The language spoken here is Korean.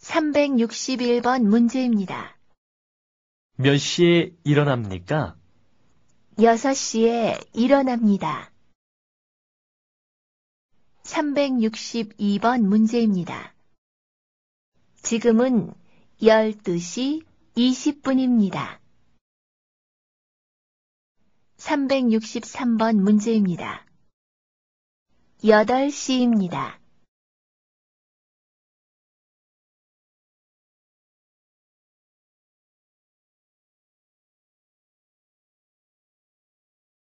361번 문제입니다. 몇 시에 일어납니까? 6시에 일어납니다. 362번 문제입니다. 지금은 12시 20분입니다. 363번 문제입니다. 8시입니다.